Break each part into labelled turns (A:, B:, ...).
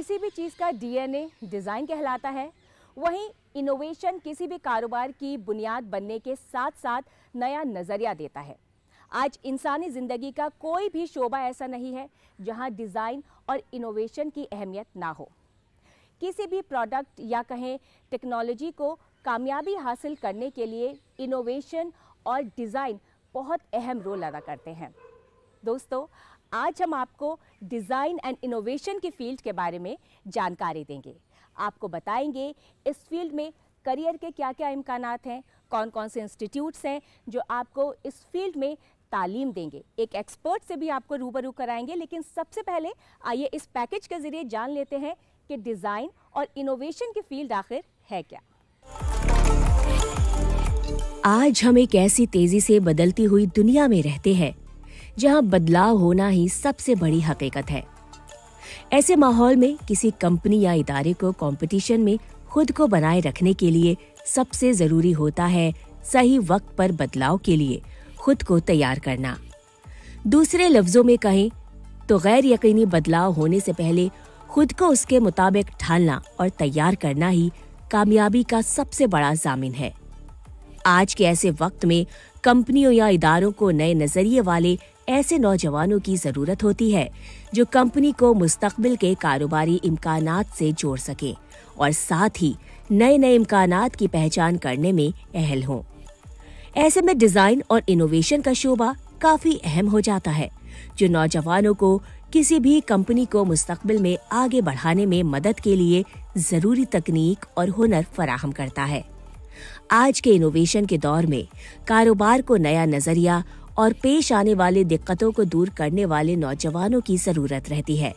A: किसी भी चीज़ का डीएनए डिज़ाइन कहलाता है वहीं इनोवेशन किसी भी कारोबार की बुनियाद बनने के साथ साथ नया नज़रिया देता है आज इंसानी ज़िंदगी का कोई भी शोबा ऐसा नहीं है जहां डिज़ाइन और इनोवेशन की अहमियत ना हो किसी भी प्रोडक्ट या कहें टेक्नोलॉजी को कामयाबी हासिल करने के लिए इनोवेशन और डिज़ाइन बहुत अहम रोल अदा करते हैं दोस्तों आज हम आपको डिज़ाइन एंड इनोवेशन की फील्ड के बारे में जानकारी देंगे आपको बताएंगे इस फील्ड में करियर के क्या क्या इम्कान हैं कौन कौन से इंस्टीट्यूट्स हैं जो आपको इस फील्ड में तालीम देंगे एक एक्सपर्ट से भी आपको रूबरू कराएंगे लेकिन सबसे पहले आइए इस पैकेज के ज़रिए जान लेते हैं कि डिज़ाइन और इनोवेशन की फील्ड आखिर है क्या आज हम एक ऐसी तेजी से बदलती हुई दुनिया में रहते हैं जहां बदलाव होना ही सबसे बड़ी हकीकत है ऐसे माहौल में किसी कंपनी या इदारे को कंपटीशन में खुद को बनाए रखने के लिए सबसे जरूरी होता है सही वक्त पर बदलाव के लिए खुद को तैयार करना दूसरे लफ्जों में कहें तो गैर यकीनी बदलाव होने से पहले खुद को उसके मुताबिक ढालना और तैयार करना ही कामयाबी का सबसे बड़ा जामिन है आज के ऐसे वक्त में कंपनियों या इदारों को नए नजरिए वाले ऐसे नौजवानों की जरूरत होती है जो कंपनी को मुस्तकबिल के कारोबारी इम्कान से जोड़ सके और साथ ही नए नए इम्कान की पहचान करने में अहल हों ऐसे में डिजाइन और इनोवेशन का शोबा काफी अहम हो जाता है जो नौजवानों को किसी भी कंपनी को मुस्तकबिल में आगे बढ़ाने में मदद के लिए जरूरी तकनीक और हुनर फराहम करता है आज के इनोवेशन के दौर में कारोबार को नया नजरिया और पेश आने वाली दिक्कतों को दूर करने वाले नौजवानों की जरूरत रहती है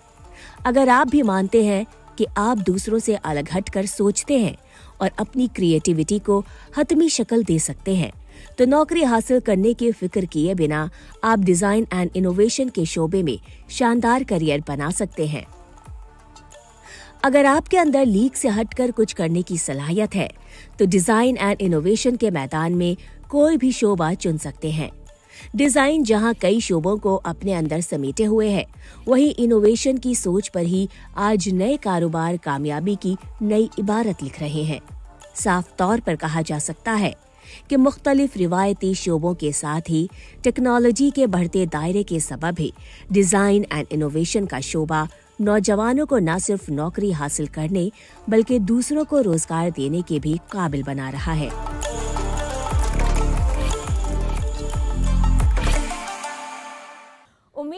A: अगर आप भी मानते हैं कि आप दूसरों से अलग हटकर सोचते हैं और अपनी क्रिएटिविटी को हतमी शक्ल दे सकते हैं तो नौकरी हासिल करने की फिक्र किए बिना आप डिजाइन एंड इनोवेशन के शोबे में शानदार करियर बना सकते हैं अगर आपके अंदर लीक से हटकर कुछ करने की सलाहियत है तो डिजाइन एंड इनोवेशन के मैदान में कोई भी शोबा चुन सकते हैं डिजाइन जहां कई शोबों को अपने अंदर समेटे हुए है वही इनोवेशन की सोच पर ही आज नए कारोबार कामयाबी की नई इबारत लिख रहे हैं साफ तौर पर कहा जा सकता है कि मुख्तलिफ रिवायती शोबों के साथ ही टेक्नोलॉजी के बढ़ते दायरे के सबब ही डिज़ाइन एंड इनोवेशन का शोबा नौजवानों को न सिर्फ नौकरी हासिल करने बल्कि दूसरों को रोजगार देने के भी काबिल बना रहा है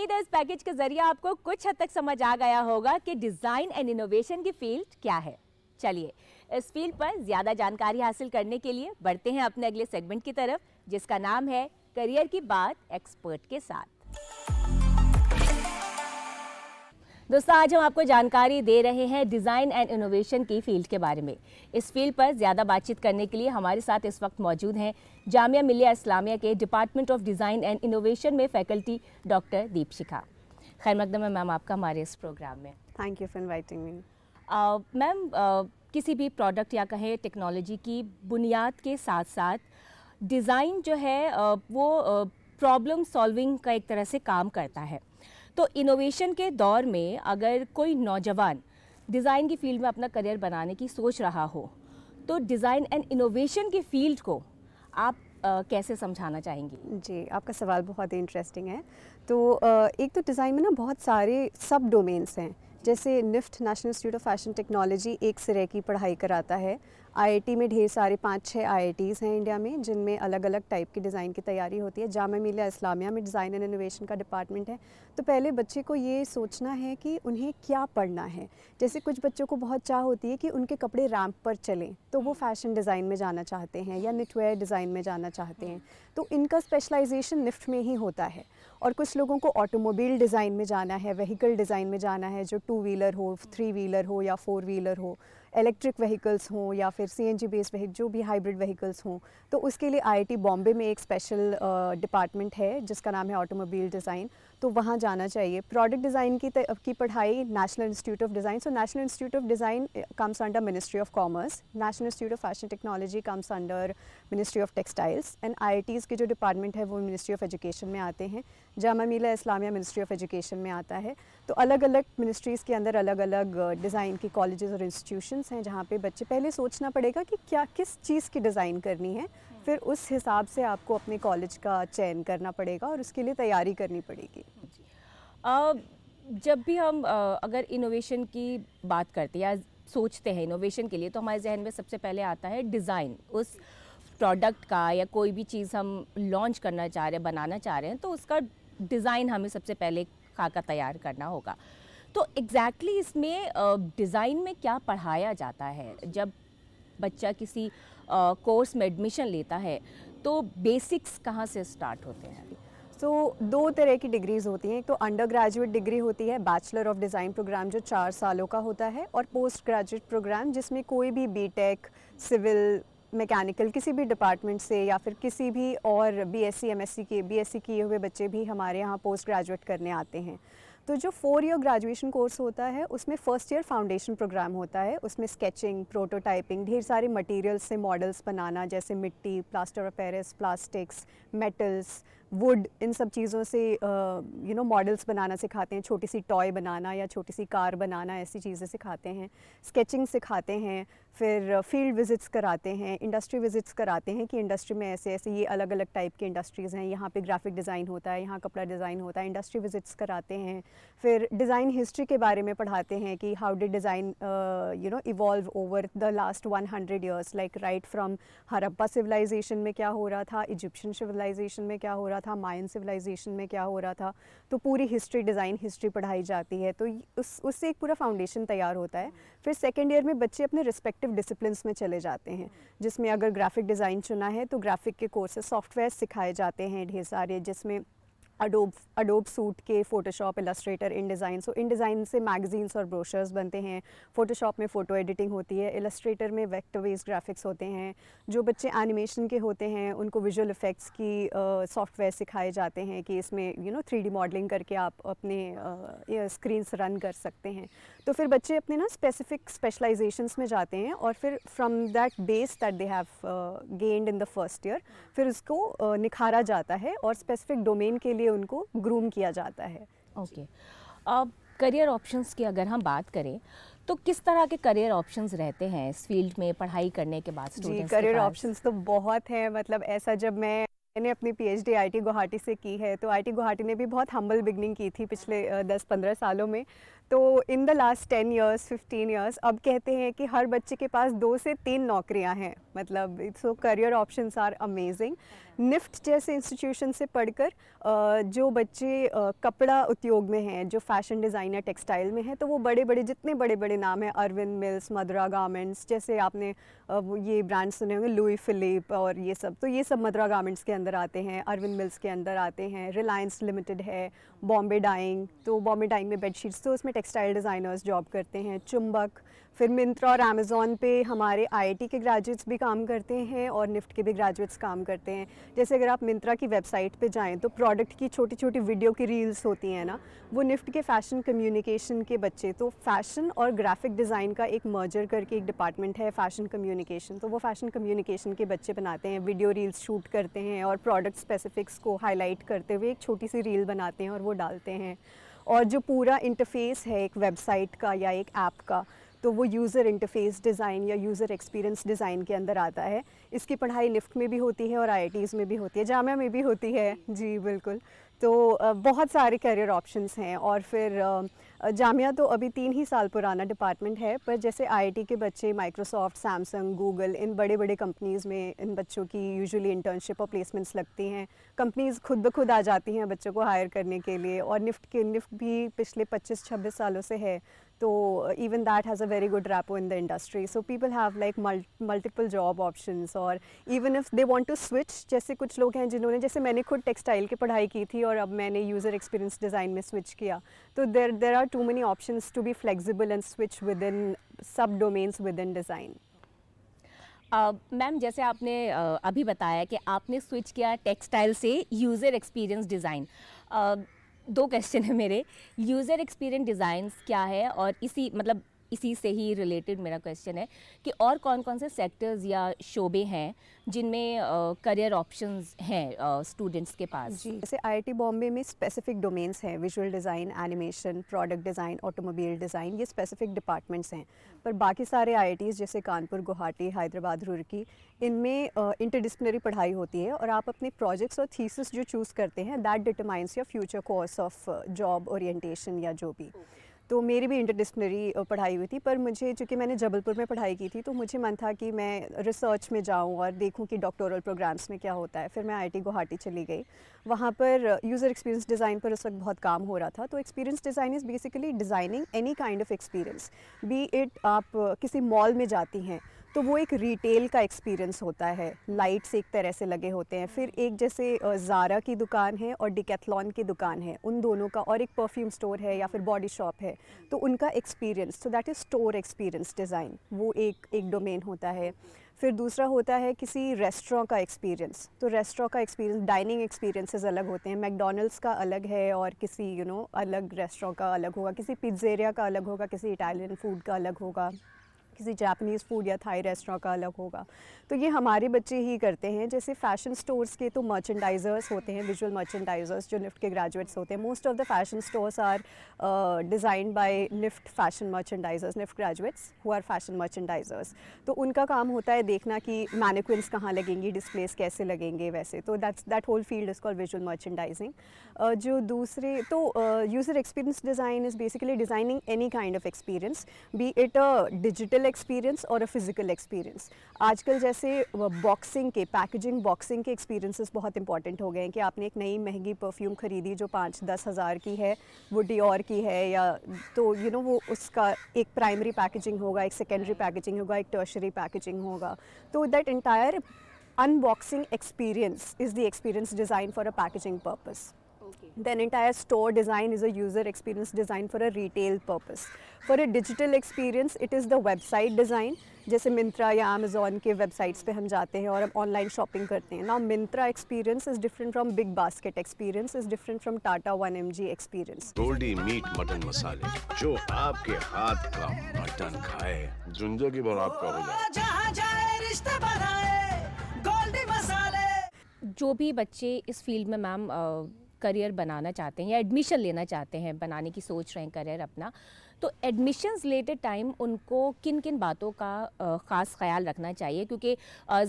A: उम्मीद है इस पैकेज के जरिए आपको कुछ हद तक समझ आ गया होगा कि डिज़ाइन एंड इनोवेशन की फील्ड क्या है चलिए इस फील्ड पर ज़्यादा जानकारी हासिल करने के लिए बढ़ते हैं अपने अगले सेगमेंट की तरफ जिसका नाम है करियर की बात एक्सपर्ट के साथ दोस्तों आज हम आपको जानकारी दे रहे हैं डिज़ाइन एंड इनोवेशन की फील्ड के बारे में इस फील्ड पर ज़्यादा बातचीत करने के लिए हमारे साथ इस वक्त मौजूद हैं जामिया मिलिया इस्लामिया के department of design and innovation में फैकल्टी डॉक्टर दीप शिखा खैर मकदम है मैम आपका हमारे इस प्रोग्राम में thank you for inviting me ma'am किसी भी प्रोडक्ट या कहें टेक्नोलॉजी की बुनियाद के साथ साथ डिज़ाइन जो है uh, वो प्रॉब्लम uh, सॉल्विंग का एक तरह से काम करता है तो इनोवेशन के दौर में अगर कोई नौजवान डिज़ाइन की फील्ड में अपना करियर बनाने की सोच रहा हो तो डिज़ाइन एंड इनोवेशन के फील्ड को आप आ, कैसे समझाना चाहेंगी जी आपका सवाल बहुत ही इंटरेस्टिंग है तो एक तो डिज़ाइन में ना बहुत सारे
B: सब डोमेन्स हैं जैसे NIFT National Institute of Fashion Technology एक सिरे की पढ़ाई कराता है आईआईटी में ढेर सारे पाँच छः आई हैं इंडिया में जिनमें अलग अलग टाइप की डिज़ाइन की तैयारी होती है जामा मिलिया इस्लामिया में डिज़ाइन एंड इनोवेशन का डिपार्टमेंट है तो पहले बच्चे को ये सोचना है कि उन्हें क्या पढ़ना है जैसे कुछ बच्चों को बहुत चाह होती है कि उनके कपड़े रैम्प पर चलें तो वो फैशन डिज़ाइन में जाना चाहते हैं या निटवेयर डिज़ाइन में जाना चाहते हैं तो इनका स्पेशलाइजेशन निफ्ट में ही होता है और कुछ लोगों को ऑटोमोबाइल डिज़ाइन में जाना है व्हीकल डिज़ाइन में जाना है जो टू व्हीलर हो थ्री व्हीलर हो या फोर व्हीलर हो इलेक्ट्रिक व्हीकल्स हों या फिर सी एन जी बेस्ड वही जो भी हाइब्रिड व्हीकल्स हों तो उसके लिए आई आई टी बॉम्बे में एक स्पेशल डिपार्टमेंट uh, है जिसका नाम है ऑटोमोबाइल डिज़ाइन तो वहाँ जाना चाहिए प्रोडक्ट डिज़ाइन की की पढ़ाई National Institute of Design so National Institute of Design comes under Ministry of Commerce National Institute of Fashion Technology comes under Ministry of Textiles and आई के जो डिपार्टमेंट है वो मिनिस्ट्री ऑफ एजुकेशन में आते हैं जामा मिला इस्लामिया मिनिस्ट्री ऑफ एजुकेशन में आता है तो अलग अलग मिनिस्ट्रीज़ के अंदर अलग अलग डिज़ाइन के कॉलेज और इंस्टीट्यूशन हैं जहाँ पे बच्चे पहले सोचना पड़ेगा कि क्या किस चीज़ की डिज़ाइन करनी है फिर उस हिसाब से आपको अपने कॉलेज का चयन करना पड़ेगा और उसके लिए तैयारी करनी पड़ेगी
A: जब भी हम अगर इनोवेशन की बात करते हैं या सोचते हैं इनोवेशन के लिए तो हमारे जहन में सबसे पहले आता है डिज़ाइन उस प्रोडक्ट का या कोई भी चीज़ हम लॉन्च करना चाह रहे हैं बनाना चाह रहे हैं तो उसका डिज़ाइन हमें सबसे पहले खाका तैयार करना होगा तो एग्जैक्टली exactly इसमें डिज़ाइन में क्या पढ़ाया जाता है जब बच्चा किसी कोर्स में एडमिशन लेता है तो बेसिक्स कहाँ से स्टार्ट होते हैं
B: सो so, दो तरह की डिग्रीज़ होती हैं एक तो अंडर ग्रेजुएट डिग्री होती है बैचलर ऑफ डिज़ाइन प्रोग्राम जो चार सालों का होता है और पोस्ट ग्रेजुएट प्रोग्राम जिसमें कोई भी बीटेक सिविल मैकेनिकल किसी भी डिपार्टमेंट से या फिर किसी भी और बीएससी एमएससी के बीएससी किए हुए बच्चे भी हमारे यहाँ पोस्ट ग्रेजुएट करने आते हैं तो जो फोर ईयर ग्रेजुएशन कोर्स होता है उसमें फ़र्स्ट ईयर फाउंडेशन प्रोग्राम होता है उसमें स्केचिंग प्रोटोटाइपिंग ढेर सारे मटेरियल्स से मॉडल्स बनाना जैसे मिट्टी plaster of Paris plastics metals wood इन सब चीज़ों से यू नो मॉडल्स बनाना सिखाते हैं छोटी सी टॉय बनाना या छोटी सी कार बनाना ऐसी चीज़ें सिखाते हैं स्केचिंग सिखाते हैं फिर फील्ड विज़िट्स कराते हैं इंडस्ट्री विज़िट्स कराते हैं कि इंडस्ट्री में ऐसे ऐसे ये अलग अलग टाइप के इंडस्ट्रीज़ हैं यहाँ पे ग्राफिक डिज़ाइन होता है यहाँ कपड़ा डिज़ाइन होता है इंडस्ट्री विज़िट्स कराते हैं फिर डिज़ाइन हिस्ट्री के बारे में पढ़ाते हैं कि how did design you know evolve over the last one hundred years like right from Harappa civilisation में क्या हो रहा था इजिप्शियन सिविलाइजेशन में क्या हो रहा था मायन सिविलाइजेशन में क्या हो रहा था तो पूरी हिस्ट्री डिज़ाइन हिस्ट्री पढ़ाई जाती है तो उससे एक पूरा फाउंडेशन तैयार होता है फिर सेकेंड ईयर में बच्चे अपने रिस्पेक्ट क्रिएटिव डिसिप्लिन में चले जाते हैं जिसमें अगर ग्राफिक डिज़ाइन चुना है तो ग्राफिक के कोर्सेज सॉफ्टवेयर सिखाए जाते हैं ढेर सारे जिसमें अडोब अडोब सूट के Photoshop Illustrator InDesign so InDesign से मैगजीन्स और ब्रोशर्स बनते हैं फ़ोटोशॉप में फ़ोटो एडिटिंग होती है इलस्ट्रेटर में वेक्टर ग्राफिक्स होते हैं जो बच्चे एनिमेशन के होते हैं उनको विजुअल इफ़ेक्ट्स की सॉफ्टवेयर uh, सिखाए जाते हैं कि इसमें यू नो थ्री मॉडलिंग करके आप अपने स्क्रीन्स uh, रन कर सकते हैं तो फिर बच्चे अपने ना स्पेसिफिक स्पेशलाइजेशंस में जाते हैं और फिर from that base that they have gained in the first year फिर उसको uh, निखारा जाता है और स्पेसिफिक डोमेन के लिए उनको ग्रूम किया जाता है
A: ओके अब करियर ऑप्शंस की अगर हम बात करें तो किस तरह के करियर ऑप्शंस रहते हैं इस फील्ड में पढ़ाई करने के बाद जी करियर ऑप्शंस तो बहुत हैं मतलब ऐसा जब मैं मैंने अपनी पीएचडी
B: आईटी गुवाहाटी से की है तो आईटी गुवाहाटी ने भी बहुत हम्बल बिगनिंग की थी पिछले दस पंद्रह सालों में तो in the last ten years fifteen years अब कहते हैं कि हर बच्चे के पास दो से तीन नौकरियां हैं मतलब so career options are amazing NIFT जैसे इंस्टीट्यूशन से पढ़कर जो बच्चे कपड़ा उद्योग में हैं जो फैशन डिज़ाइनर टेक्सटाइल में हैं तो वो बड़े बड़े जितने बड़े बड़े नाम हैं अरविंद मिल्स मदुरा गारमेंट्स जैसे आपने ये ब्रांड सुने होंगे लुई फिलिप और ये सब तो ये सब मदुरा गारमेंट्स के अंदर आते हैं अरविंद मिल्स के अंदर आते हैं रिलायंस लिमिटेड है बॉम्बे डाइंग तो बॉम्बे डाइंग में बेडशीट्स तो उसमें टेक्सटाइल डिज़ाइनर्स जॉब करते हैं चुंबक फिर मिंत्रा और अमेज़ोन पे हमारे आईआईटी के ग्रेजुएट्स भी काम करते हैं और निफ्ट के भी ग्रेजुएट्स काम करते हैं जैसे अगर आप मिंत्रा की वेबसाइट पे जाएं तो प्रोडक्ट की छोटी छोटी वीडियो की रील्स होती हैं ना वो निफ्ट के फैशन कम्युनिकेशन के बच्चे तो फैशन और ग्राफिक डिज़ाइन का एक मर्जर करके एक डिपार्टमेंट है फैशन कम्युनिकेशन तो वो फैशन कम्युनिकेशन के बच्चे बनाते हैं वीडियो रील्स शूट करते हैं और प्रोडक्ट स्पेसिफिक्स को हाईलाइट करते हुए एक छोटी सी रील बनाते हैं और वो डालते हैं और जो पूरा इंटरफेस है एक वेबसाइट का या एक ऐप का तो वो यूज़र इंटरफेस डिज़ाइन या यूज़र एक्सपीरियंस डिज़ाइन के अंदर आता है इसकी पढ़ाई निफ्ट में भी होती है और आई में भी होती है जामिया में भी होती है जी बिल्कुल तो बहुत सारे करियर ऑप्शंस हैं और फिर जामिया तो अभी तीन ही साल पुराना डिपार्टमेंट है पर जैसे आईआईटी के बच्चे माइक्रोसॉफ्ट सैमसंग गूगल इन बड़े बड़े कंपनीज़ में इन बच्चों की यूजुअली इंटर्नशिप और प्लेसमेंट्स लगती हैं कंपनीज़ खुद ब खुद आ जाती हैं बच्चों को हायर करने के लिए और निफ्ट के निफ्ट भी पिछले 25-26 सालों से है तो even that has a very good rapport in the industry so people have like multiple job job और even if they they to switch जैसे कुछ लोग हैं जिन्होंने जैसे मैंने खुद टेक्सटाइल की पढ़ाई की थी और अब मैंने यूज़र एक्सपीरियंस डिज़ाइन में स्विच किया तो there there are too many option to be flexible and switch within sub
A: domains within design ma'am जैसे आपने uh, अभी बताया कि आपने स्विच किया टेक्सटाइल से यूज़र एक्सपीरियंस डिज़ाइन दो क्वेश्चन है मेरे यूज़र एक्सपीरियंस डिज़ाइंस क्या है और इसी मतलब इसी से ही रिलेटेड मेरा क्वेश्चन है कि और कौन कौन से सेक्टर्स या शोबे हैं जिनमें करियर ऑप्शंस हैं स्टूडेंट्स के पास जी
B: जैसे आईआईटी बॉम्बे में स्पेसिफिक डोमेन्स हैं visual design animation product design automobile design ये स्पेसिफिक डिपार्टमेंट्स हैं पर बाकी सारे आई जैसे कानपुर गुवाहाटी हैदराबाद रुड़की इनमें इंटरडिसप्लिनरी पढ़ाई होती है और आप अपने प्रोजेक्ट्स और थीसिस जो चूज़ करते हैं that determines your future course of job orientation या जो भी okay. तो मेरी भी इंटरडिसप्लिनरी पढ़ाई हुई थी पर मुझे चूँकि मैंने जबलपुर में पढ़ाई की थी तो मुझे मन था कि मैं रिसर्च में जाऊँ और देखूँ कि डॉक्टोरल प्रोग्राम्स में क्या होता है फिर मैं आई गुवाहाटी चली गई वहाँ पर यूज़र एक्सपीरियंस डिज़ाइन पर उस वक्त बहुत काम हो रहा था तो experience design is basically designing any kind of experience be it आप किसी मॉल में जाती हैं तो वो एक रिटेल का एक्सपीरियंस होता है लाइट्स एक तरह से लगे होते हैं फिर एक जैसे ज़ारा की दुकान है और डिकैथलॉन की दुकान है उन दोनों का और एक परफ्यूम स्टोर है या फिर बॉडी शॉप है तो उनका एक्सपीरियंस तो that is store experience design वो एक एक डोमेन होता है फिर दूसरा होता है किसी रेस्टोरेंट का एक्सपीरियंस तो रेस्टोरेंट का एक्सपीरियंस डाइनिंग एक्सपीरियंसेस अलग होते हैं मैकडोनल्ड्स का अलग है और किसी यू you नो know, अलग रेस्टोरेंट का अलग होगा किसी पिज्जेरिया का अलग होगा किसी इटालियन फूड का अलग होगा किसी जापानीज़ फूड या थाई रेस्टोरेंट का अलग होगा तो ये हमारे बच्चे ही करते हैं जैसे फैशन स्टोर्स के तो मर्चेंडाइजर्स होते हैं विजुअल मर्चेंडाइजर्स जो निफ्ट के ग्रेजुएट्स होते हैं most of the fashion stores are design by NIFT fashion merchandisers NIFT graduates who are fashion merchandisers तो उनका काम होता है देखना कि मैनिक्विंस कहाँ लगेंगी डिस्प्लेस कैसे लगेंगे वैसे तो that's that whole field is call visual merchandising जो दूसरे तो user experience design is basically designing any kind of experience be it a digital experience और अ फिज़िकल एक्सपीरियंस आजकल जैसे बॉक्सिंग के पैकेजिंग बॉक्सिंग के एक्सपीरियंसेस बहुत इंपॉर्टेंट हो गए हैं कि आपने एक नई महंगी परफ्यूम ख़रीदी जो पाँच दस हज़ार की है वो डिओर की है या तो यू you नो know, वो उसका एक प्राइमरी पैकेजिंग होगा एक सेकेंडरी पैकेजिंग होगा एक टर्शरी पैकेजिंग होगा तो that entire unboxing experience is the experience design for a packaging purpose Then entire store design is a user experience design for a retail purpose. For a digital experience, it is the website design. जैसे मिंत्रा या Amazon के websites पे हम जाते हैं और हम online shopping करते हैं ना Myntra experience is different from Big Basket experience is different from Tata one M G experience
A: Goldie meat mutton मसाले जो आपके हाथ का मटन खाए जुंजा की बार आपका हो जाए जो भी बच्चे इस फील्ड में मैम करियर बनाना चाहते हैं या एडमिशन लेना चाहते हैं बनाने की सोच रहे हैं करियर अपना तो एडमिशन्स रिलेटेड टाइम उनको किन किन बातों का ख़ास ख्याल रखना चाहिए क्योंकि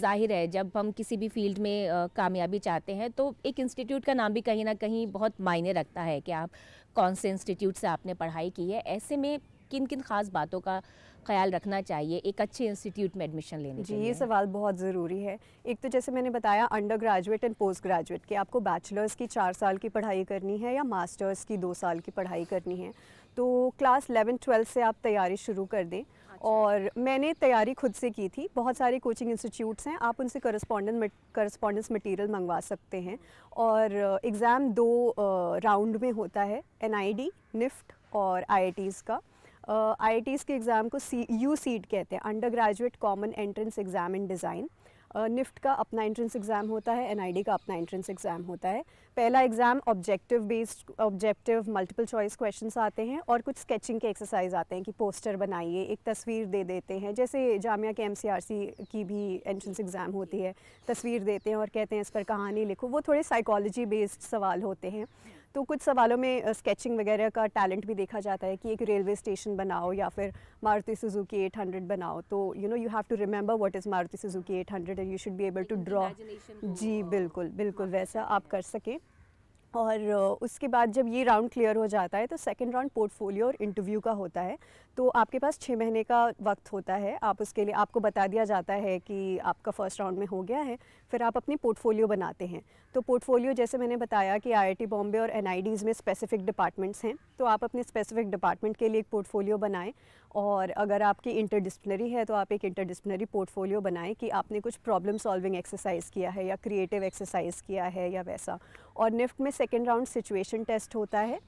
A: जाहिर है जब हम किसी भी फील्ड में कामयाबी चाहते हैं तो एक इंस्टीट्यूट का नाम भी कहीं ना कहीं बहुत मायने रखता है कि आप कौन से इंस्टीट्यूट से आपने पढ़ाई की है ऐसे में किन किन ख़ास बातों का ख्याल रखना चाहिए एक अच्छे इंस्टीट्यूट में एडमिशन लेने जी ये सवाल बहुत ज़रूरी है एक तो जैसे मैंने बताया undergraduate and postgraduate के आपको
B: बैचलर्स की चार साल की पढ़ाई करनी है या मास्टर्स की दो साल की पढ़ाई करनी है तो क्लास एलेवन ट्वेल्थ से आप तैयारी शुरू कर दें अच्छा। और मैंने तैयारी खुद से की थी बहुत सारे कोचिंग इंस्टीट्यूट्स हैं आप उनसे करस्पॉन्डेंट करस्पॉन्डेंस मटेरियल मंगवा सकते हैं और एग्ज़ाम दो राउंड में होता है एनआईडी निफ्ट और आई का आई के एग्ज़ाम को सी यू सीट कहते हैं undergraduate common entrance exam in design NIFT का अपना एंट्रेंस एग्ज़ाम होता है एनआईडी का अपना एंट्रेंस एग्ज़ाम होता है पहला exam objective based objective multiple choice questions आते हैं और कुछ स्केचिंग के एक्सरसाइज आते हैं कि पोस्टर बनाइए एक तस्वीर दे देते हैं जैसे जामिया के एमसीआरसी की भी एंट्रेंस एग्ज़ाम होती है तस्वीर देते हैं और कहते हैं इस पर कहानी लिखो वो थोड़े साइकोलॉजी बेस्ड सवाल होते हैं तो कुछ सवालों में स्केचिंग वगैरह का टैलेंट भी देखा जाता है कि एक रेलवे स्टेशन बनाओ या फिर मारुति सुजुकी 800 बनाओ तो you know you have to remember what is Maruti Suzuki 800 and you should be able to draw जी uh, बिल्कुल बिल्कुल वैसा आप कर सकें और उसके बाद जब ये राउंड क्लियर हो जाता है तो सेकेंड राउंड पोर्टफोलियो और इंटरव्यू का होता है तो आपके पास छः महीने का वक्त होता है आप उसके लिए आपको बता दिया जाता है कि आपका फर्स्ट राउंड में हो गया है फिर आप अपनी पोर्टफोलियो बनाते हैं तो पोर्टफोलियो जैसे मैंने बताया कि आईआईटी बॉम्बे और एन में स्पेसिफिक डिपार्टमेंट्स हैं तो आप अपने स्पेसिफिक डिपार्टमेंट के लिए एक पोर्टफोलियो बनाएं और अगर आपकी इंटरडिसिप्लिनरी है तो आप एक इंटरडिसिप्लिनरी पोर्टफोलियो बनाएं कि आपने कुछ प्रॉब्लम सॉल्विंग एक्सरसाइज किया है या क्रिएटिव एक्सरसाइज किया है या वैसा और निफ्ट में सेकेंड राउंड सिचुएशन टेस्ट होता है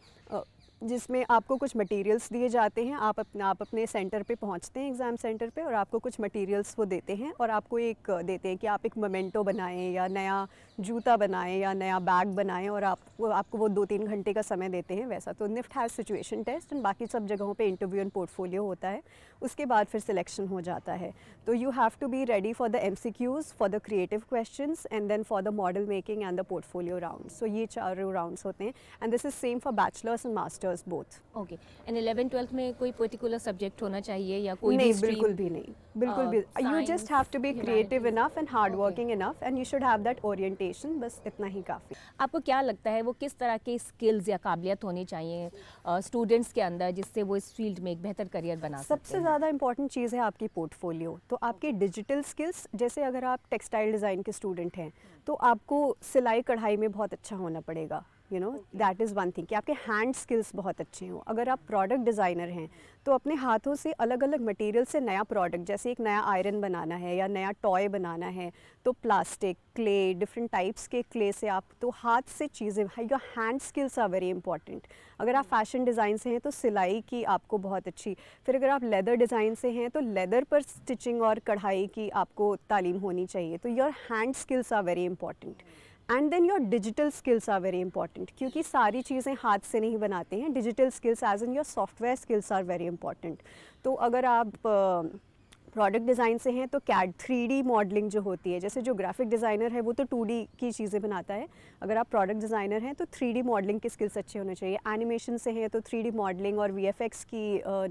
B: जिसमें आपको कुछ मटेरियल्स दिए जाते हैं आप अपने आप अपने सेंटर पे पहुंचते हैं एग्ज़ाम सेंटर पे और आपको कुछ मटेरियल्स वो देते हैं और आपको एक देते हैं कि आप एक मोमेंटो बनाएं या नया जूता बनाएं या नया बैग बनाएं और आप आपको वो दो तीन घंटे का समय देते हैं वैसा तो NIFT has situation test and बाकी सब जगहों पर इंटरव्यू एंड पोर्टफोलियो होता है उसके बाद फिर सिलेक्शन हो जाता है तो you have to be ready for the M C Qs for the creative question and then for the model making and the portfolio round so ये चारों राउंड्स होते हैं and this is same for bachelors and masters teachers both
A: okay and eleven twelfth में कोई particular subject होना चाहिए या कोई नहीं बिल्कुल भी
B: नहीं बिल्कुल uh, भी
A: you just have to be creative enough and hard working enough and you should have that orientation बस इतना ही काफ़ी आपको क्या लगता है वो किस तरह के स्किल्स या काबिलियत होनी चाहिए स्टूडेंट्स uh, के अंदर जिससे वो इस फील्ड में एक बेहतर करियर बना सबसे ज़्यादा
B: इंपॉर्टेंट चीज़ है आपकी पोर्टफोलियो तो आपके डिजिटल स्किल्स जैसे अगर आप टेक्सटाइल डिज़ाइन के स्टूडेंट हैं तो आपको सिलाई कढ़ाई में बहुत अच्छा होना पड़ेगा you know that is one thing कि आपके हैंड स्किल्स बहुत अच्छे हों अगर आप प्रोडक्ट डिज़ाइनर हैं तो अपने हाथों से अलग अलग मटेरियल से नया प्रोडक्ट जैसे एक नया आयरन बनाना है या नया टॉय बनाना है तो प्लास्टिक क्ले डिफरेंट टाइप्स के क्ले से आप तो हाथ से चीज़ें your hand skills are very important अगर आप फैशन hmm. डिज़ाइन से हैं तो सिलाई की आपको बहुत अच्छी फिर अगर आप लेदर डिज़ाइन से हैं तो लेदर पर स्टिचिंग और कढ़ाई की आपको तालीम होनी चाहिए तो your hand skills are very important and then your digital skills are very important क्योंकि सारी चीज़ें हाथ से नहीं बनाते हैं digital skills as in your software skills are very important तो अगर आप प्रोडक्ट डिज़ाइन से हैं तो कैड थ्री मॉडलिंग जो होती है जैसे जो ग्राफिक डिज़ाइनर है वो तो टू की चीज़ें बनाता है अगर आप प्रोडक्ट डिज़ाइनर हैं तो थ्री मॉडलिंग के स्किल्स अच्छे होने चाहिए एनिमेशन से हैं तो थ्री मॉडलिंग और वी की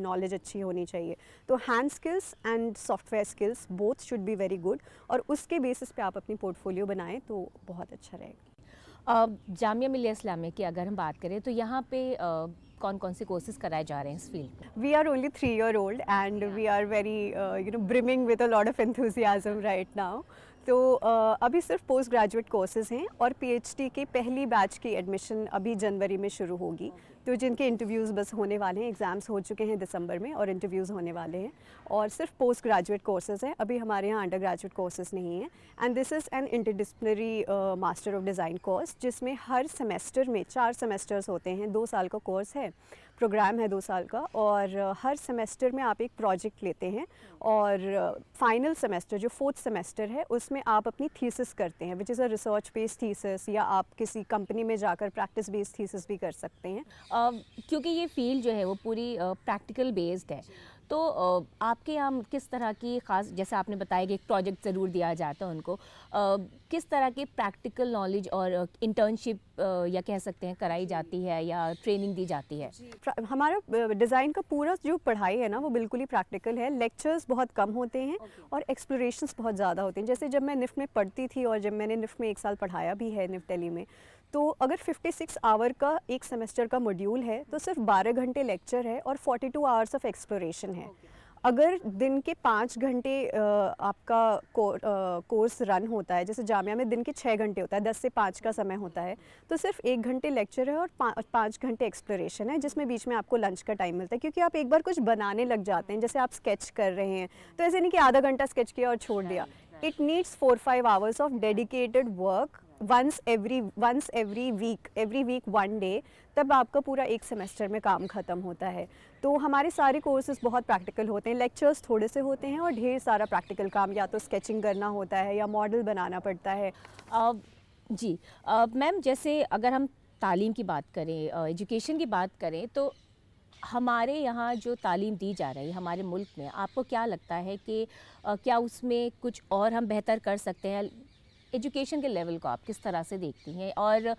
B: नॉलेज uh, अच्छी होनी चाहिए तो hand skills and software skills both should be
A: very good और उसके बेसिस पे आप अपनी पोर्टफोलियो बनाएं तो बहुत अच्छा रहेगा जामिया मिलिया इस्लामिया की अगर हम बात करें तो यहाँ पे uh, कौन कौन से कोर्सेज कराए जा रहे हैं इस फील्ड में we are only three year old and we are very you know brimming with a lot of enthusiasm
B: right now तो uh, अभी सिर्फ पोस्ट ग्रेजुएट कोर्सेज़ हैं और पीएचडी के पहली बैच की एडमिशन अभी जनवरी में शुरू होगी okay. तो जिनके इंटरव्यूज़ बस होने वाले हैं एग्ज़ाम्स हो चुके हैं दिसंबर में और इंटरव्यूज़ होने वाले हैं और सिर्फ पोस्ट ग्रेजुएट कोर्सेज़ हैं अभी हमारे यहाँ अंडर ग्रेजुएट कोर्सेज़ नहीं हैं and this is an interdisciplinary master of design course जिसमें हर सेमेस्टर में चार सेमेस्टर्स होते हैं दो साल का कोर्स है प्रोग्राम है दो साल का और हर सेमेस्टर में आप एक प्रोजेक्ट लेते हैं और फाइनल सेमेस्टर जो फोर्थ सेमेस्टर है उसमें आप अपनी थीसिस करते हैं which is a research based thesis या आप किसी
A: कंपनी में जाकर प्रैक्टिस बेस्ड थीसिस भी कर सकते हैं uh, क्योंकि ये फील्ड जो है वो पूरी प्रैक्टिकल uh, बेस्ड है तो आपके यहाँ किस तरह की ख़ास जैसे आपने बताया कि एक प्रोजेक्ट ज़रूर दिया जाता है उनको किस तरह के प्रैक्टिकल नॉलेज और इंटर्नशिप या कह सकते हैं कराई जाती है या ट्रेनिंग दी जाती है हमारा डिज़ाइन
B: का पूरा जो पढ़ाई है ना वो बिल्कुल ही प्रैक्टिकल है लेक्चर्स बहुत कम होते हैं okay. और एक्सप्लोरेशन बहुत ज़्यादा होते हैं जैसे जब मैं निफ्ट में पढ़ती थी और जब मैंने निफ्ट में एक साल पढ़ाया भी है निफ्ट दिल्ली में तो अगर 56 आवर का एक सेमेस्टर का मॉड्यूल है तो सिर्फ 12 घंटे लेक्चर है और 42 आवर्स ऑफ एक्सप्लोरेशन है अगर दिन के पाँच घंटे आपका को, आ, कोर्स रन होता है जैसे जामिया में दिन के छः घंटे होता है दस से पाँच का समय होता है तो सिर्फ एक घंटे लेक्चर है और पाँच घंटे एक्सप्लोरेशन है जिसमें बीच में आपको लंच का टाइम मिलता है क्योंकि आप एक बार कुछ बनाने लग जाते हैं जैसे आप स्केच कर रहे हैं तो ऐसे नहीं कि आधा घंटा स्केच किया और छोड़ दिया it needs four five hours of dedicated work once every once every week every week one day तब आपका पूरा एक सेमेस्टर में काम ख़त्म होता है तो हमारे सारे कोर्सेज बहुत प्रैक्टिकल होते हैं लेक्चर्स थोड़े से होते हैं और ढेर सारा प्रैक्टिकल काम या तो
A: स्केचिंग करना होता है या मॉडल बनाना पड़ता है uh, जी uh, मैम जैसे अगर हम तालीम की बात करें एजुकेशन uh, की बात करें तो हमारे यहाँ जो तालीम दी जा रही है हमारे मुल्क में आपको क्या लगता है कि क्या उसमें कुछ और हम बेहतर कर सकते हैं एजुकेशन के लेवल को आप किस तरह से देखती हैं और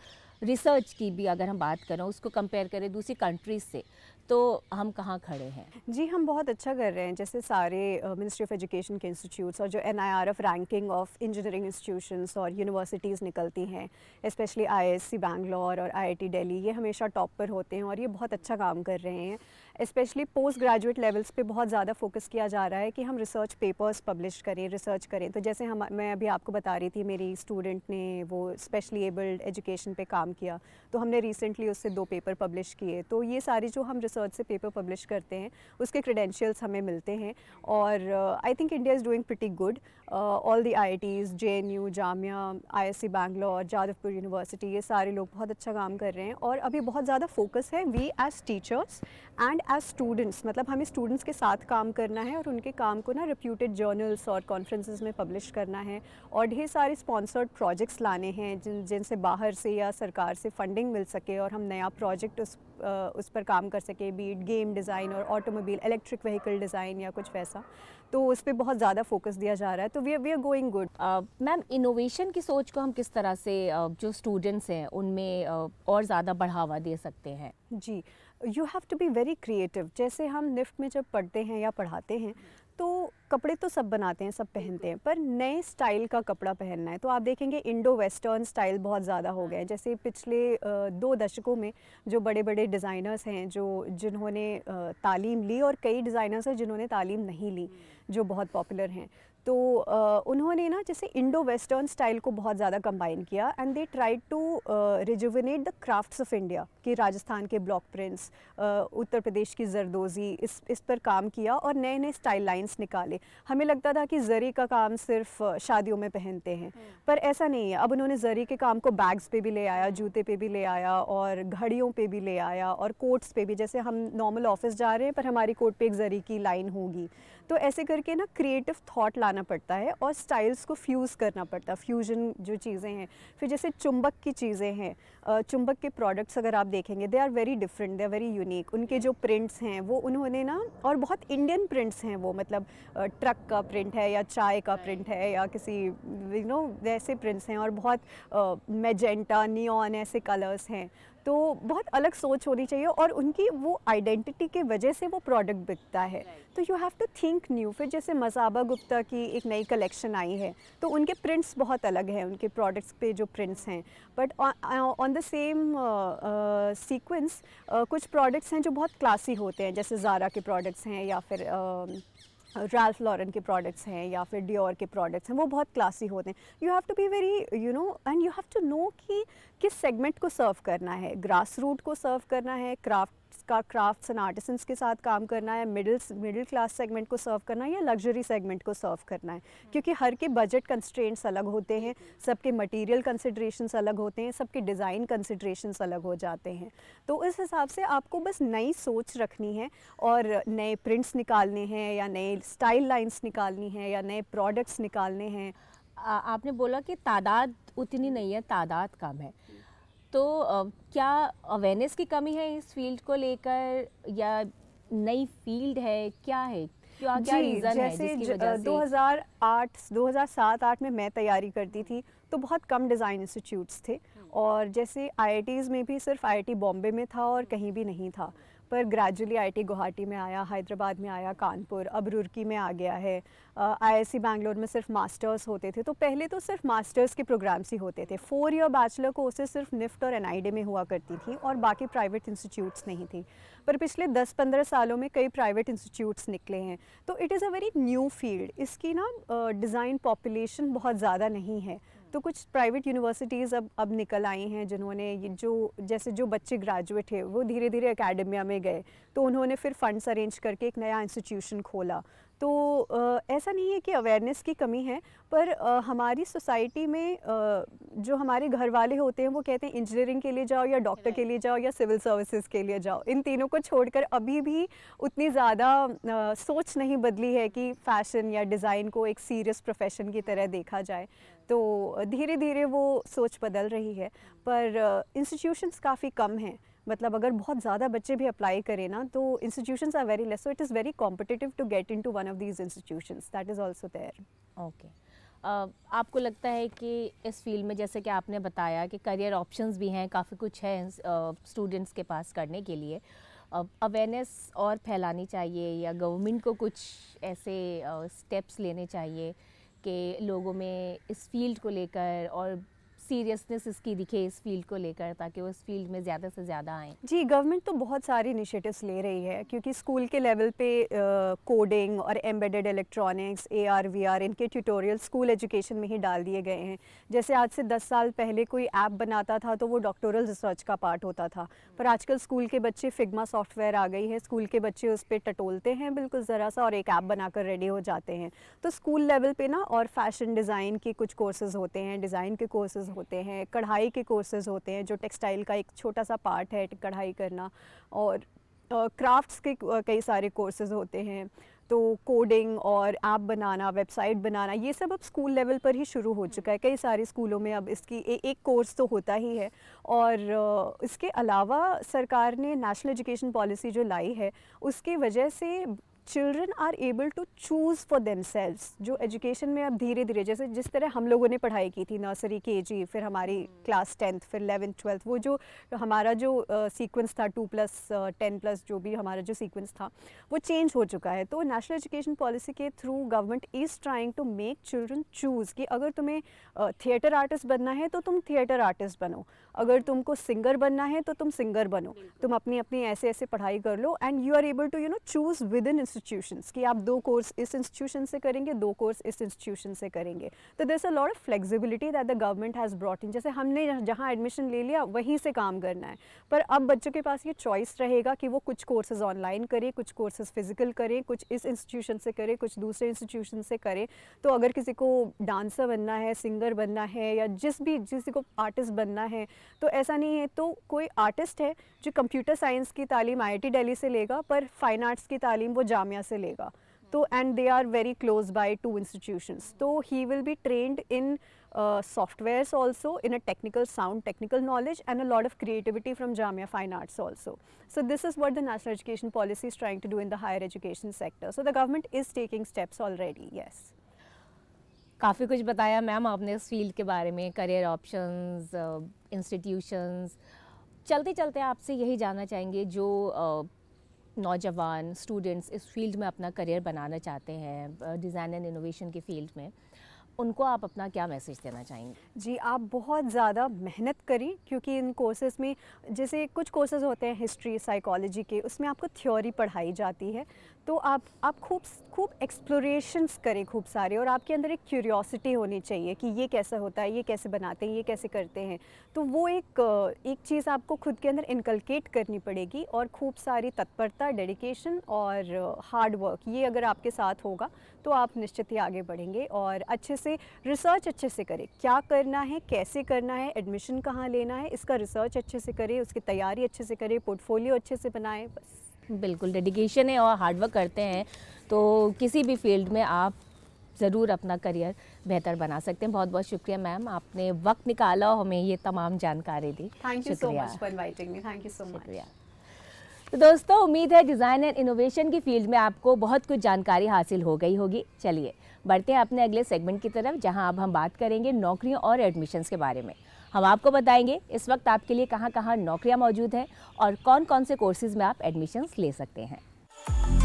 A: रिसर्च की भी अगर हम बात करें उसको कंपेयर करें दूसरी कंट्रीज़ से तो हम कहाँ खड़े हैं जी हम
B: बहुत अच्छा कर रहे हैं जैसे सारे मिनिस्ट्री ऑफ एजुकेशन के इंस्टीट्यूट्स और जो N ranking of engineering institutions और यूनिवर्सिटीज़ निकलती हैं स्पेशली आई बैंगलोर और आई डेली ये हमेशा टॉप पर होते हैं और ये बहुत अच्छा काम कर रहे हैं स्पेशली पोस्ट ग्रेजुएट लेवल्स पे बहुत ज़्यादा फोकस किया जा रहा है कि हम रिसर्च पेपर्स पब्लिश करें रिसर्च करें तो जैसे हम मैं अभी आपको बता रही थी मेरी स्टूडेंट ने वो स्पेशली एबल्ड एजुकेशन पे काम किया तो हमने रिसेंटली उससे दो पेपर पब्लिश किए तो ये सारी जो हम रिसर्च से पेपर पब्लिश करते हैं उसके क्रेडेंशियल्स हमें मिलते हैं और I think India is doing pretty good all the IITs J N U Jamia I University, C Bangalore Jadavpur university ये सारे लोग बहुत अच्छा काम कर रहे हैं और अभी बहुत ज़्यादा फोकस है we as teachers and as students मतलब हमें स्टूडेंट्स के साथ काम करना है और उनके काम को ना रिप्यूटेड जर्नल्स और conferences में पब्लिश करना है और ढेर सारे स्पॉन्सर्ड प्रोजेक्ट्स लाने हैं जिन जिनसे बाहर से या सरकार से फंडिंग मिल सके और हम नया प्रोजेक्ट उस उस पर काम कर सके बीट गेम डिज़ाइन और ऑटोमोबाइल इलेक्ट्रिक व्हीकल डिज़ाइन या कुछ वैसा तो उस पर बहुत ज़्यादा फोकस दिया जा रहा है तो तो we
A: we are going good ma'am innovation की सोच को हम किस तरह से uh, जो स्टूडेंट्स हैं उनमें uh, और ज़्यादा बढ़ावा दे सकते हैं जी you have to be very creative जैसे
B: हम निफ्ट में जब पढ़ते हैं या पढ़ाते हैं तो कपड़े तो सब बनाते हैं सब पहनते हैं पर नए स्टाइल का कपड़ा पहनना है तो आप देखेंगे इंडो वेस्टर्न स्टाइल बहुत ज़्यादा हो गया है जैसे पिछले uh, दो दशकों में जो बड़े बड़े डिज़ाइनर्स हैं जो जिन्होंने uh, तालीम ली और कई डिज़ाइनर्स हैं जिन्होंने तालीम नहीं ली जो बहुत पॉपुलर हैं तो उन्होंने ना जैसे इंडो वेस्टर्न स्टाइल को बहुत ज़्यादा कंबाइन किया and they tried to rejuvenate the crafts of India कि राजस्थान के ब्लॉक प्रिंट्स उत्तर प्रदेश की जरदोजी इस इस पर काम किया और नए नए स्टाइल लाइंस निकाले हमें लगता था कि जरी का काम सिर्फ शादियों में पहनते हैं हम्म। पर ऐसा नहीं है अब उन्होंने जरी के काम को बैग्स पे भी ले आया जूते पे भी ले आया और घड़ियों पे भी ले आया और कोट्स पे भी जैसे हम नॉर्मल ऑफिस जा रहे हैं पर हमारी कोट पे एक जरी की लाइन होगी तो ऐसे करके ना क्रिएटिव थाट लाना लगाना पड़ता है और स्टाइल्स को फ्यूज़ करना पड़ता है फ्यूजन जो चीज़ें हैं फिर जैसे चुंबक की चीज़ें हैं चुंबक के प्रोडक्ट्स अगर आप देखेंगे they are very different they are very unique उनके जो प्रिंट्स हैं वो उन्होंने ना और बहुत इंडियन प्रिंट्स हैं वो मतलब ट्रक का प्रिंट है या चाय का प्रिंट है या किसी यू नो वैसे प्रिंट्स हैं और बहुत मेजेंटा नियॉन ऐसे कलर्स हैं तो बहुत अलग सोच होनी चाहिए और उनकी वो आइडेंटिटी के वजह से वो प्रोडक्ट बिकता है तो you have to think new फिर जैसे मसाबा गुप्ता की एक नई कलेक्शन आई है तो उनके प्रिंट्स बहुत अलग हैं उनके प्रोडक्ट्स पे जो प्रिंट्स हैं but on the same sequence uh, uh, uh, कुछ प्रोडक्ट्स हैं जो बहुत क्लासी होते हैं जैसे ज़ारा के प्रोडक्ट्स हैं या फिर uh, राल्फ लॉरेन के प्रोडक्ट्स हैं या फिर डियोर के प्रोडक्ट्स हैं वो बहुत क्लासी होते हैं you have to be very you know and you have to know कि किस सेगमेंट को सर्व करना है ग्रास रूट को सर्व करना है क्राफ्ट का क्राफ्ट्स एंड आर्टिसंस के साथ काम करना है मिडिल मिडिल क्लास सेगमेंट को सर्व करना है या लग्जरी सेगमेंट को सर्व करना है हम्म। क्योंकि हर के बजट कंस्ट्रेंट्स अलग होते हैं सबके मटेरियल कंसिड्रेशन अलग होते हैं सबके डिज़ाइन कंसिड्रेशन अलग हो जाते हैं तो इस हिसाब से आपको बस नई सोच रखनी है और नए प्रिंट्स निकालने हैं या नए स्टाइल लाइन्स निकालनी है या नए प्रोडक्ट्स निकालने
A: हैं आपने बोला कि तादाद उतनी नहीं है तादाद कम है तो आ, क्या अवेयरनेस की कमी है इस फील्ड को लेकर या नई फील्ड है क्या है क्या क्या रीज़न है जिसकी वजह से 2008
B: 2007 आठ में मैं तैयारी करती थी तो बहुत कम डिज़ाइन इंस्टीट्यूट्स थे हम्म। और जैसे आई में भी सिर्फ आई बॉम्बे में था और कहीं भी नहीं था पर ग्रेजुअली आईटी गुवाहाटी में आया हैदराबाद में आया कानपुर अब रुर्की में आ गया है आईआईसी बैंगलोर में सिर्फ मास्टर्स होते थे तो पहले तो सिर्फ मास्टर्स के प्रोग्राम्स ही होते थे फोर ईयर बैचलर कोर्सेज सिर्फ निफ्ट और एनआईडी में हुआ करती थी और बाकी प्राइवेट इंस्टीट्यूट्स नहीं थी पर पिछले दस पंद्रह सालों में कई प्राइवेट इंस्टीट्यूट्स निकले हैं तो it is a very new field इसकी ना डिज़ाइन पॉपुलेशन बहुत ज़्यादा नहीं है तो कुछ प्राइवेट यूनिवर्सिटीज़ अब अब निकल आई हैं जिन्होंने ये जो जैसे जो बच्चे ग्रेजुएट है वो धीरे धीरे अकेडमिया में गए तो उन्होंने फिर फंड्स अरेंज करके एक नया इंस्टीट्यूशन खोला तो आ, ऐसा नहीं है कि अवेयरनेस की कमी है पर आ, हमारी सोसाइटी में आ, जो हमारे घर वाले होते हैं वो कहते हैं इंजीनियरिंग के लिए जाओ या डॉक्टर के लिए जाओ या सिविल सर्विसेज के लिए जाओ इन तीनों को छोड़कर अभी भी उतनी ज़्यादा सोच नहीं बदली है कि फ़ैशन या डिज़ाइन को एक सीरियस प्रोफेशन की तरह देखा जाए तो धीरे धीरे वो सोच बदल रही है पर इंस्टीट्यूशंस काफ़ी कम हैं मतलब अगर बहुत ज़्यादा बच्चे भी अप्लाई करें ना तो institutions are very
A: less so it is very competitive to get in to one of these institutions that is also there okay आपको लगता है कि इस फील्ड में जैसे कि आपने बताया कि करियर ऑप्शंस भी हैं काफ़ी कुछ हैं स्टूडेंट्स uh, के पास करने के लिए अवेयरनेस uh, और फैलानी चाहिए या गवर्नमेंट को कुछ ऐसे स्टेप्स uh, लेने चाहिए के लोगों में इस फील्ड को लेकर और सीरियसनेस इसकी दिखे इस फील्ड को लेकर ताकि वो इस फील्ड में ज़्यादा से ज़्यादा आए
B: जी गवर्नमेंट तो बहुत सारे इनिशिएटिव्स ले रही है क्योंकि स्कूल के लेवल पे कोडिंग uh, और embedded electronics A R V R इनके ट्यूटोरियल स्कूल एजुकेशन में ही डाल दिए गए हैं जैसे आज से दस साल पहले कोई ऐप बनाता था तो वो डॉक्टोरल रिसर्च का पार्ट होता था पर आजकल स्कूल के बच्चे फिगमा सॉफ्टवेयर आ गई है स्कूल के बच्चे उस पर टटोलते हैं बिल्कुल ज़रा सा और एक ऐप बनाकर रेडी हो जाते हैं तो स्कूल लेवल पर ना और फैशन डिज़ाइन के कुछ कोर्सेज़ होते हैं डिज़ाइन के कोर्सेज़ होते हैं कढ़ाई के कोर्सेज़ होते हैं जो टेक्सटाइल का एक छोटा सा पार्ट है कढ़ाई करना और क्राफ्ट्स के कई सारे कोर्सेज़ होते हैं तो कोडिंग और ऐप बनाना वेबसाइट बनाना ये सब अब स्कूल लेवल पर ही शुरू हो चुका है कई सारे स्कूलों में अब इसकी ए, एक कोर्स तो होता ही है और इसके अलावा सरकार ने नेशनल एजुकेशन पॉलिसी जो लाई है उसकी वजह से children are able to choose for them जो एजुकेशन में अब धीरे धीरे जैसे जिस तरह हम लोगों ने पढ़ाई की थी नर्सरी के जी फिर हमारी क्लास हम्म। टेंथ फिर इलेवेंथ ट्वेल्थ वो जो हमारा जो सीक्वेंस uh, था टू प्लस टेन प्लस जो भी हमारा जो सीक्वेंस था वो चेंज हो चुका है तो नेशनल एजुकेशन पॉलिसी के through government is trying to make children choose कि अगर तुम्हें थिएटर uh, आर्टिस्ट बनना है तो तुम थिएटर आर्टिस्ट बनो अगर हम्म। तुमको सिंगर बनना है तो तुम सिंगर बनो तुम अपनी अपनी ऐसे ऐसे पढ़ाई कर लो and you are able to you know choose within institutions कि आप दो कोर्स इस इंस्टीट्यूशन से करेंगे दो कोर्स इस इंस्टीट्यूशन से करेंगे तो this a lot of flexibility that the government has brought in जैसे हमने जहाँ एडमिशन ले लिया वहीं से काम करना है पर अब बच्चों के पास ये चॉइस रहेगा कि वो कुछ कोर्सेज ऑनलाइन करें कुछ कोर्सेज फिजिकल करें कुछ इस इंस्टीट्यूशन से करें कुछ दूसरे इंस्टीट्यूशन से करें तो अगर किसी को डांसर बनना है सिंगर बनना है या जिस भी किसी को आर्टिस्ट बनना है तो ऐसा नहीं है तो कोई आर्टिस्ट है जो कंप्यूटर साइंस की तालीम आई डेली से लेगा पर फ़ाइन आर्ट्स की तालीम वो जाम जामिया से लेगा तो and they are very close by to institutions तो he will be trained in software also in a technical sound technical knowledge and a lot of creativity from Jamia fine arts also so this is what the national education policy is trying to do in the higher education sector so the government is taking steps already yes
A: काफ़ी कुछ बताया ma'am आपने इस field के बारे में career option institutions चलते चलते आपसे यही जानना चाहेंगे जो uh, नौजवान स्टूडेंट्स इस फील्ड में अपना करियर बनाना चाहते हैं डिज़ाइन एंड इनोवेशन की फील्ड में उनको आप अपना क्या मैसेज देना चाहेंगे जी आप बहुत ज़्यादा मेहनत करें क्योंकि इन
B: कोर्सेज़ में जैसे कुछ कोर्सेज़ होते हैं हिस्ट्री साइकोलॉजी के उसमें आपको थ्योरी पढ़ाई जाती है तो आप आप खूब खूब एक्सप्लोरेशंस करें खूब सारे और आपके अंदर एक क्यूरियोसिटी होनी चाहिए कि ये कैसा होता है ये कैसे बनाते हैं ये कैसे करते हैं तो वो एक एक चीज़ आपको खुद के अंदर इनकलकेट करनी पड़ेगी और खूब सारी तत्परता डेडिकेशन और हार्ड वर्क ये अगर आपके साथ होगा तो आप निश्चित ही आगे बढ़ेंगे और अच्छे से रिसर्च अच्छे से करें क्या करना है कैसे करना है एडमिशन कहाँ लेना है इसका रिसर्च अच्छे से करें उसकी तैयारी अच्छे से करें पोर्टफोलियो अच्छे से बनाएँ बस
A: बिल्कुल डेडिकेशन है और हार्डवर्क करते हैं तो किसी भी फील्ड में आप ज़रूर अपना करियर बेहतर बना सकते हैं बहुत बहुत शुक्रिया मैम आपने वक्त निकाला और हमें ये तमाम जानकारी दी thank you so much for
B: inviting me thank you so much
A: तो दोस्तों उम्मीद है डिज़ाइन एंड इनोवेशन की फील्ड में आपको बहुत कुछ जानकारी हासिल हो गई होगी चलिए बढ़ते हैं अपने अगले सेगमेंट की तरफ जहां अब हम बात करेंगे नौकरियों और एडमिशन्स के बारे में हम आपको बताएंगे इस वक्त आपके लिए कहाँ कहाँ नौकरियाँ मौजूद हैं और कौन कौन से कोर्सेज़ में आप एडमिशन्स ले सकते हैं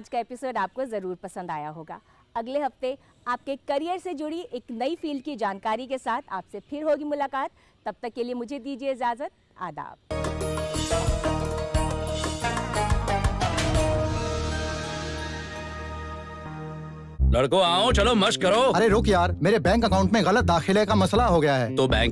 A: आज का एपिसोड आपको ज़रूर पसंद आया होगा अगले हफ्ते आपके करियर से जुड़ी एक नई फील्ड की जानकारी के साथ आपसे फिर होगी मुलाकात तब तक के लिए मुझे दीजिए इजाज़त आदाब
B: लड़को आओ चलो मश करो अरे रुक यार मेरे बैंक अकाउंट में गलत दाखिले का मसला हो गया है तो बैंक